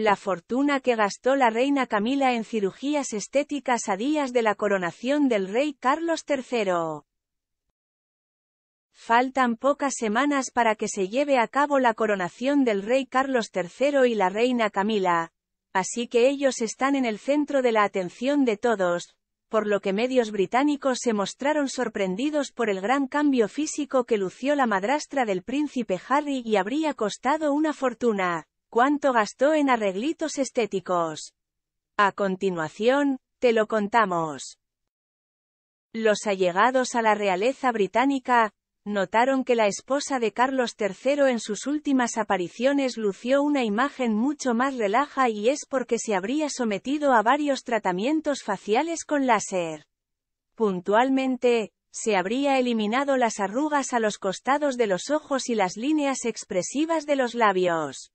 La fortuna que gastó la reina Camila en cirugías estéticas a días de la coronación del rey Carlos III. Faltan pocas semanas para que se lleve a cabo la coronación del rey Carlos III y la reina Camila, así que ellos están en el centro de la atención de todos, por lo que medios británicos se mostraron sorprendidos por el gran cambio físico que lució la madrastra del príncipe Harry y habría costado una fortuna cuánto gastó en arreglitos estéticos. A continuación, te lo contamos. Los allegados a la realeza británica, notaron que la esposa de Carlos III en sus últimas apariciones lució una imagen mucho más relaja y es porque se habría sometido a varios tratamientos faciales con láser. Puntualmente, se habría eliminado las arrugas a los costados de los ojos y las líneas expresivas de los labios.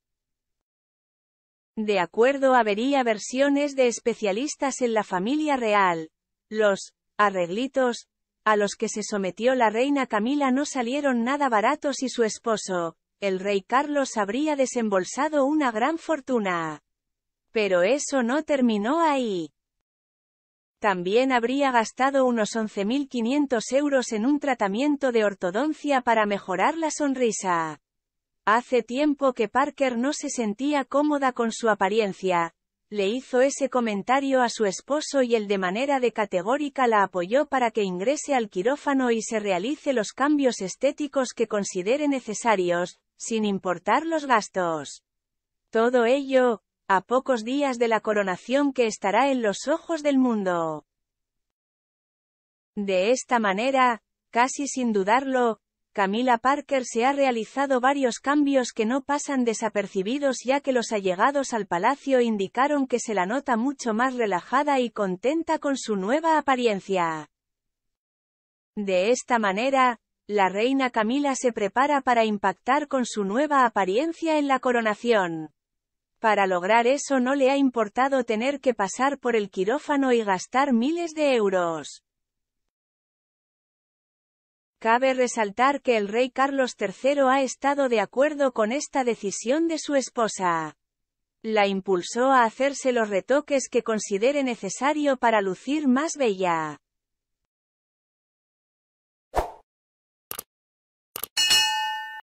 De acuerdo habría versiones de especialistas en la familia real. Los arreglitos a los que se sometió la reina Camila no salieron nada baratos y su esposo, el rey Carlos habría desembolsado una gran fortuna. Pero eso no terminó ahí. También habría gastado unos 11.500 euros en un tratamiento de ortodoncia para mejorar la sonrisa. Hace tiempo que Parker no se sentía cómoda con su apariencia. Le hizo ese comentario a su esposo y él de manera de categórica la apoyó para que ingrese al quirófano y se realice los cambios estéticos que considere necesarios, sin importar los gastos. Todo ello, a pocos días de la coronación que estará en los ojos del mundo. De esta manera, casi sin dudarlo, Camila Parker se ha realizado varios cambios que no pasan desapercibidos ya que los allegados al palacio indicaron que se la nota mucho más relajada y contenta con su nueva apariencia. De esta manera, la reina Camila se prepara para impactar con su nueva apariencia en la coronación. Para lograr eso no le ha importado tener que pasar por el quirófano y gastar miles de euros. Cabe resaltar que el rey Carlos III ha estado de acuerdo con esta decisión de su esposa. La impulsó a hacerse los retoques que considere necesario para lucir más bella.